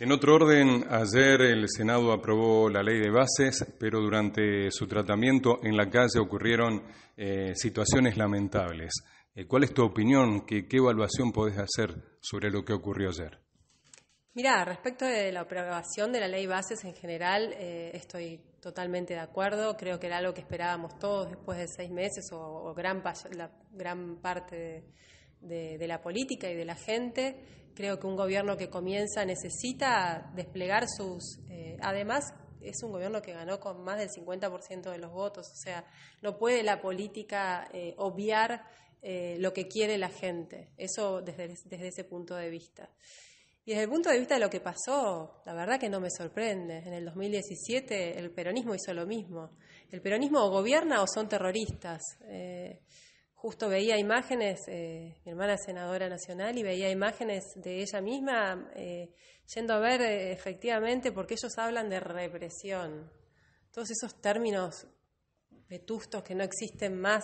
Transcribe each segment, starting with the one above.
En otro orden, ayer el Senado aprobó la ley de bases, pero durante su tratamiento en la calle ocurrieron eh, situaciones lamentables. Eh, ¿Cuál es tu opinión? ¿Qué, evaluación podés hacer sobre lo que ocurrió ayer? Mira, respecto de la aprobación de la ley bases en general, eh, estoy totalmente de acuerdo. Creo que era algo que esperábamos todos después de seis meses o, o gran, la gran parte de, de, la política y de la gente. Creo que un gobierno que comienza necesita desplegar sus... Eh, además, es un gobierno que ganó con más del 50% de los votos, o sea, no puede la política eh, obviar eh, lo que quiere la gente, eso desde, desde ese punto de vista. Y desde el punto de vista de lo que pasó, la verdad que no me sorprende. En el 2017 el peronismo hizo lo mismo. El peronismo gobierna o son terroristas justo veía imágenes, eh, mi hermana senadora nacional, y veía imágenes de ella misma eh, yendo a ver eh, efectivamente, porque ellos hablan de represión. Todos esos términos vetustos que no existen más.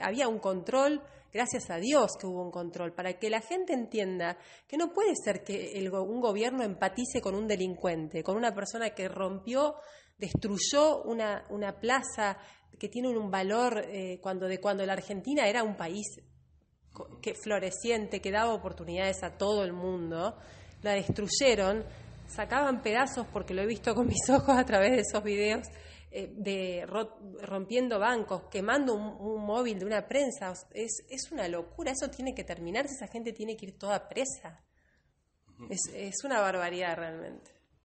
había un control, gracias a Dios que hubo un control, para que la gente entienda que no puede ser que un gobierno empatice con un delincuente, con una persona que rompió, destruyó una, una plaza, que tienen un valor eh, cuando de cuando la Argentina era un país que floreciente, que daba oportunidades a todo el mundo, la destruyeron, sacaban pedazos, porque lo he visto con mis ojos a través de esos videos, eh, de rompiendo bancos, quemando un, móvil de una prensa, es, es una locura, eso tiene que terminarse, esa gente tiene que ir toda presa. es una barbaridad realmente.